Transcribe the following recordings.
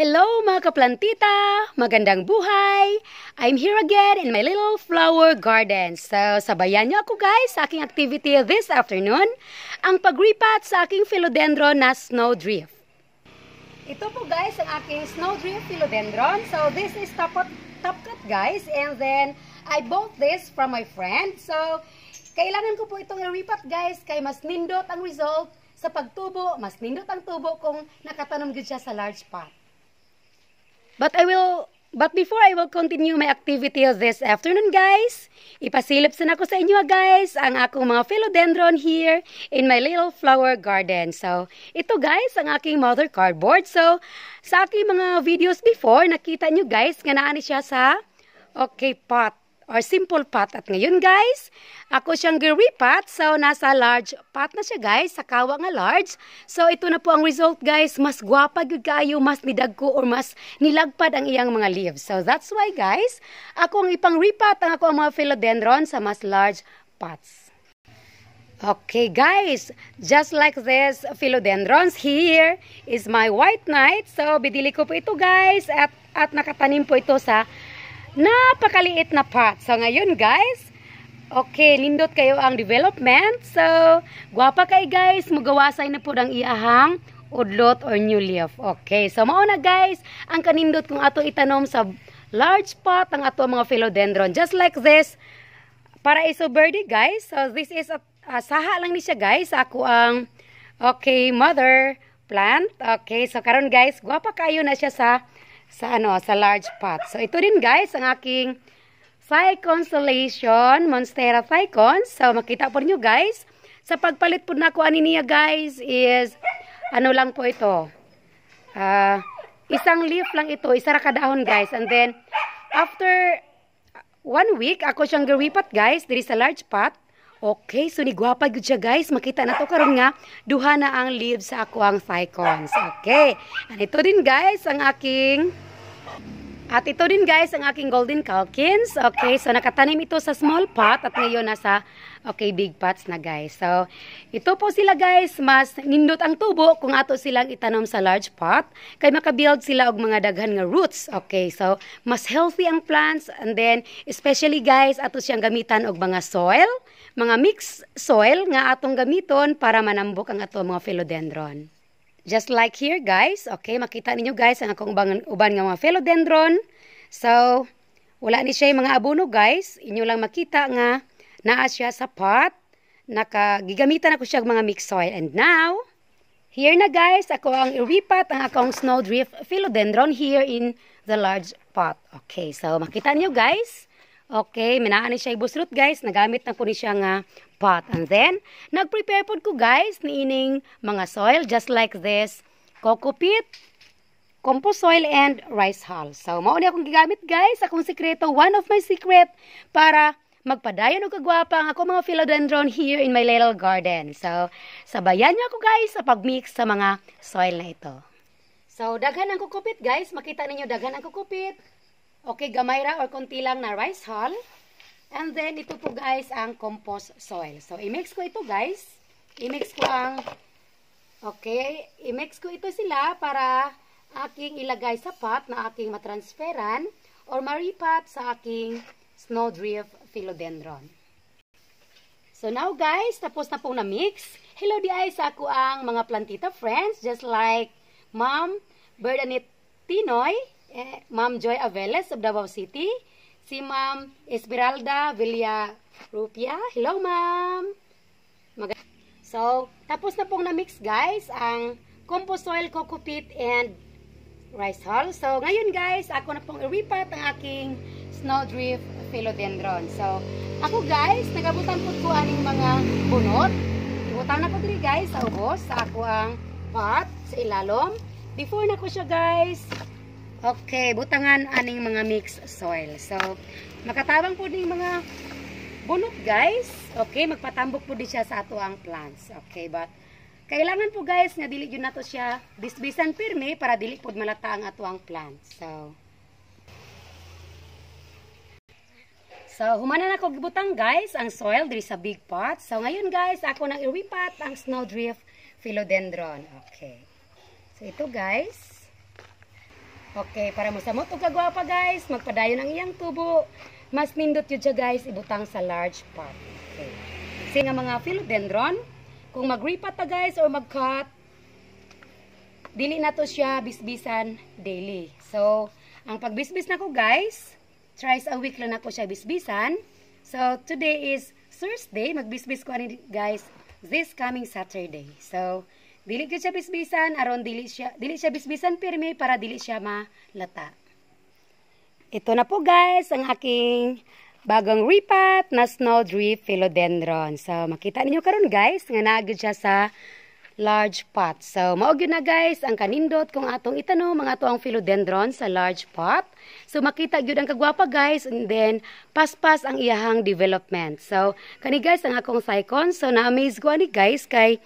Hello mga kaplantita! Magandang buhay! I'm here again in my little flower garden. So, sabayan niyo ako guys sa aking activity this afternoon, ang pagripat sa aking philodendron na snowdrift. Ito po guys ang aking snowdrift philodendron. So, this is top, top cut guys. And then, I bought this from my friend. So, kailangan ko po itong iripat guys kay mas nindot ang result sa pagtubo, mas nindot ang tubo kung nakatanong gud siya sa large pot. But I will But before I will continue my activity of this afternoon, guys, ipasilip sana ko sa inyo, ah, guys, ang akong mga philodendron here in my little flower garden. So, ito, guys, ang aking mother cardboard. So, sa aking mga videos before, nakita nyo, guys, nga naani siya sa okay pot or simple pot. At ngayon guys, ako siyang giri pot. So nasa large pot na siya guys, sa kawa nga large. So ito na po ang result guys. Mas gwapa gyud kayo, mas nidagko or mas nilagpad ang iyang mga leaves. So that's why guys, ako ang ipang repot ang ako ang mga philodendron sa mas large pots. Okay guys, just like this philodendrons, here is my white knight. So, bidili ko po ito guys at, at nakatanim po ito sa napakaliit na pot. So, ngayon guys, okay, lindot kayo ang development. So, guwapa kay guys, magawasay na po ng iahang udlot or new leaf. Okay, so mauna guys, ang kanindot kung ato itanom sa large pot ang ato mga philodendron. Just like this, para iso birdie guys. So this is, a, uh, saha lang ni siya guys. Ako ang, okay, mother plant. Okay, so karon guys, guwapa kayo na siya sa sa ano, sa large pot. So ito din guys ang aking Thai Constellation, Monstera Thai So makita po niyo guys, sa pagpalit po na ko ani niya guys is ano lang po ito. Uh, isang leaf lang ito, isa ra kadahon guys. And then after one week, ako siyang gawipat guys, there is a large pot. Okay, so ni guwapa gyud siya guys. Makita na to karon nga duha na ang leaves sa ako ang cycons. Okay. And ito din guys ang aking at ito din guys, ang aking golden calkins. Okay, so nakatanim ito sa small pot at ngayon nasa okay, big pots na guys. So, ito po sila guys, mas nindot ang tubo kung ato silang itanom sa large pot. Kay makabuild sila og mga daghan nga roots. Okay, so mas healthy ang plants and then especially guys, ato siyang gamitan og mga soil, mga mixed soil nga atong gamiton para manambok ang ato mga philodendron. Just like here, guys. Okay, makita ninyo, guys, ang akong uban, uban nga mga philodendron. So, wala ni siya mga abono, guys. Inyo lang makita nga naa siya sa pot. Nakagigamitan ako siya mga mixed soil. And now, here na, guys, ako ang iripat ang akong snowdrift philodendron here in the large pot. Okay, so makita niyo, guys. Okay, minaan ni siya ibusrut guys. Nagamit na po ni siya nga pot. And then, nagprepare prepare po ko guys ni ining mga soil just like this. Coco peat, compost soil, and rice hull. So, mao ni akong gigamit guys. Akong sikreto, one of my secret para magpadayon og kagwapa ang ako mga philodendron here in my little garden. So, sabayan niyo ako guys sa pagmix sa mga soil na ito. So, daghan ang kukupit guys. Makita ninyo daghan ang kukupit. Okay, gamay ra or konti lang na rice hull. And then, ito po guys ang compost soil. So, i-mix ko ito guys. I-mix ko ang, okay, i-mix ko ito sila para aking ilagay sa pot na aking matransferan or maripat sa aking snowdrift philodendron. So now guys, tapos na pong na-mix. Hello di ay sa ako ang mga plantita friends, just like Ma'am Berdanit Tinoy eh, Ma'am Joy Aveles of Davao City, si Ma'am Esmeralda Villa Rupia. Hello, Ma'am! so, tapos na pong na-mix, guys, ang compost soil, coco peat, and rice hull. So, ngayon, guys, ako na pong i-repot ang aking snowdrift philodendron. So, ako, guys, nagabutan po ko aning mga bunot. Ibutan na po diri, guys, sa ubos, sa ako ang pot, sa ilalom. Before na ko siya, guys, Okay, butangan aning mga mixed soil. So, makatabang po ding mga bunot guys. Okay, magpatambok po din siya sa ato ang plants. Okay, but kailangan po guys nga dili yun nato siya bisbisan firme para dili pod malata ang ato ang plant. So So humana na ko gibutang guys ang soil diri sa big pot. So ngayon guys ako nang iwipat ang snowdrift philodendron. Okay. So ito guys. Okay, para masamot og kagwapa guys, magpadayon ang iyang tubo. Mas nindot yun siya guys, ibutang sa large pot. Okay. Kasi nga mga philodendron, kung mag ta guys or mag-cut, dili na to siya bisbisan daily. So, ang pagbisbis na ko guys, thrice a week lang ako siya bisbisan. So, today is Thursday, magbisbis ko ani guys this coming Saturday. So, Dili gyud siya bisbisan aron dili siya dili siya bisbisan pirmi para dili siya malata. Ito na po guys ang aking bagong ripat na snowdrift philodendron. So makita ninyo karon guys nga naagid siya sa large pot. So, maog na guys ang kanindot kung atong itano mga to philodendron sa large pot. So, makita gyud ang kagwapa guys and then paspas ang iyahang development. So, kani guys ang akong cycon. So, na-amaze ko ani guys kay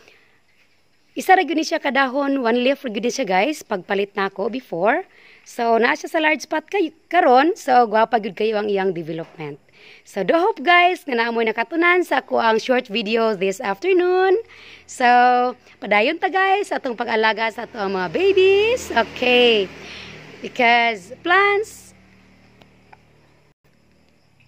isa ra gyud siya kadahon, one leaf ra gyud siya guys, pagpalit na ako before. So naa siya sa large pot kay karon, so gwapa gyud kayo ang iyang development. So do hope guys nga naa mo'y nakatunan sa ko ang short video this afternoon. So padayon ta guys atong pag-alaga sa atong mga babies. Okay. Because plants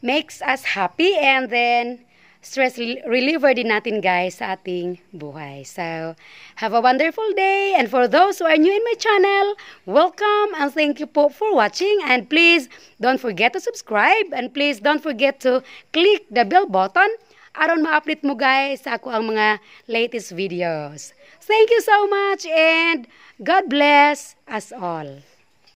makes us happy and then stress reliever din natin guys sa ating buhay. So, have a wonderful day and for those who are new in my channel, welcome and thank you po for watching and please don't forget to subscribe and please don't forget to click the bell button aron ma-update mo guys sa ako ang mga latest videos. Thank you so much and God bless us all.